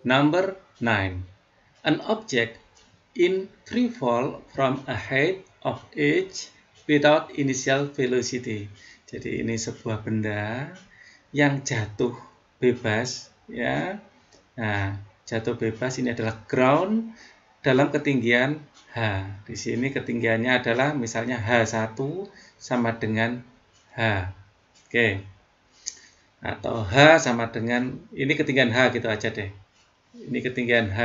Number 9. An object in free fall from a height of h without initial velocity. Jadi ini sebuah benda yang jatuh bebas ya. Nah, jatuh bebas ini adalah ground dalam ketinggian H. Di sini ketinggiannya adalah misalnya H1 sama dengan H. Oke. Atau H sama dengan ini ketinggian H gitu aja deh. Ini ketinggian H.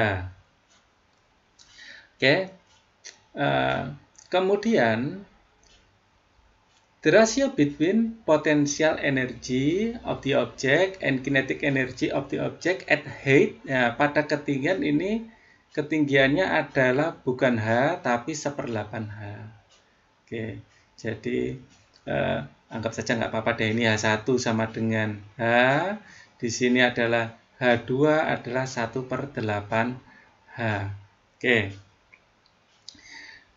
Oke. Uh, kemudian The ratio between potential energy of the object and kinetic energy of the object at height, ya pada ketinggian ini ketinggiannya adalah bukan H tapi seperdelapan H. Oke, jadi uh, anggap saja nggak apa-apa deh ini H1 sama dengan H. Di sini adalah 2 adalah 1 per 8 H. Oke.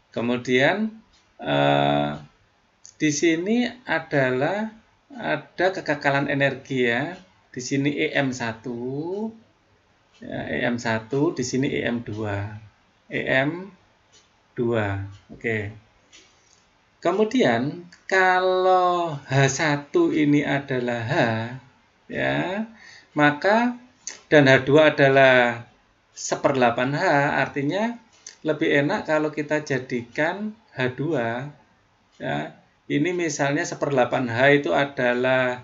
Kemudian eh, di sini adalah ada kekekalan energi ya. Di sini EM1, ya, EM1, di sini EM2. EM2. Oke. Kemudian kalau H1 ini adalah H ya, maka dan H2 adalah 8 H, artinya lebih enak kalau kita jadikan H2. Ya. Ini misalnya 8 H itu adalah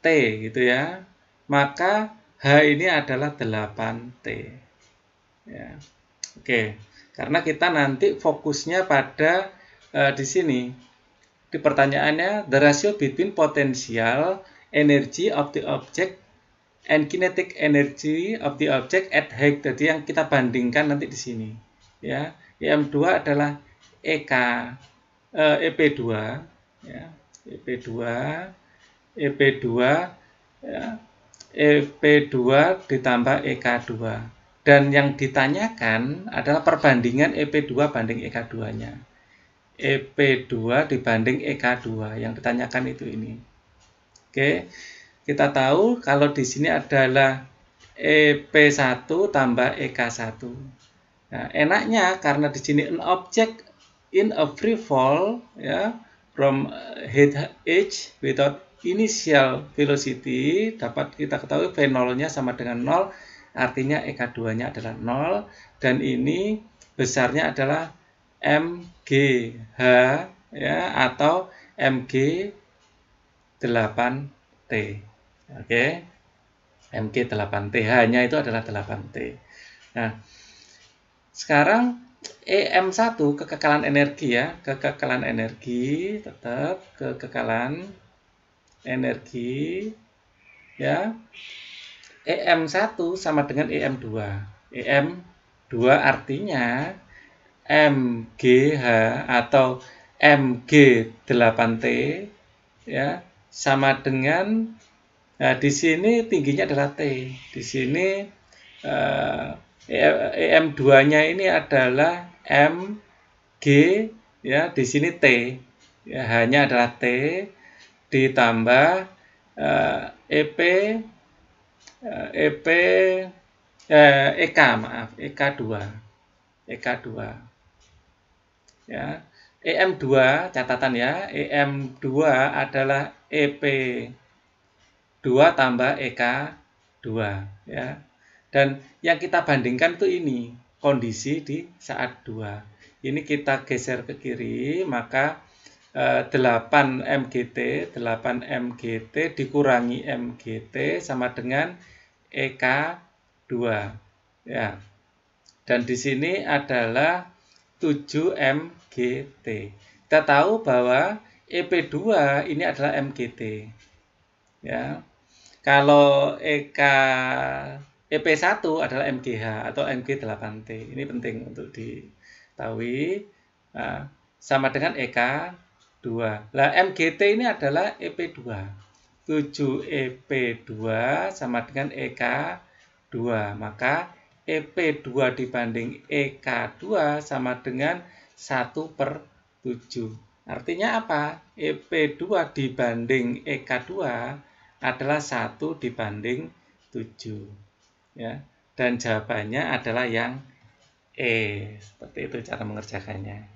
T gitu ya. Maka H ini adalah 8T. Ya. Oke, karena kita nanti fokusnya pada uh, di sini. Di pertanyaannya, the ratio between potential energy of the object and kinetic energy of the object at height jadi yang kita bandingkan nanti di sini ya EM2 adalah EK eh, EP2 ya EP2 EP2 ya EP2 ditambah EK2 dan yang ditanyakan adalah perbandingan EP2 banding EK2-nya EP2 dibanding EK2 yang ditanyakan itu ini oke okay kita tahu kalau di sini adalah EP1 tambah EK1. Nah, enaknya karena di sini an object in a free fall ya from head h without initial velocity dapat kita ketahui V0-nya sama dengan 0 artinya EK2-nya adalah 0 dan ini besarnya adalah MGH ya atau MG 8T. Oke. Okay. mk 8T. Hanya itu adalah 8T. Nah, sekarang EM1 kekekalan energi ya, kekekalan energi tetap kekekalan energi ya. EM1 sama dengan EM2. EM2 artinya MGH atau MG8T ya sama dengan Nah, di sini tingginya adalah T. Di sini eh, EM2-nya e, ini adalah M, G, ya, di sini T. Ya, hanya adalah T ditambah eh, EP, eh, EP, eh, EK, maaf, EK2. EK2. Ya. EM2, catatan ya, EM2 adalah EP 2 tambah EK 2 ya. Dan yang kita bandingkan tuh ini kondisi di saat 2. Ini kita geser ke kiri maka 8 MGT 8 MGT dikurangi MGT sama dengan EK 2 ya. Dan di sini adalah 7 MGT. Kita tahu bahwa EP2 ini adalah MGT. Ya. Kalau EK EP1 adalah MGH atau MG8T. Ini penting untuk diketahui. Nah, sama dengan EK2. Nah, MGT ini adalah EP2. 7 EP2 sama dengan EK2. Maka EP2 dibanding EK2 sama dengan 1 per 7. Artinya apa? EP2 dibanding EK2 adalah satu dibanding 7. Ya. Dan jawabannya adalah yang E. Seperti itu cara mengerjakannya.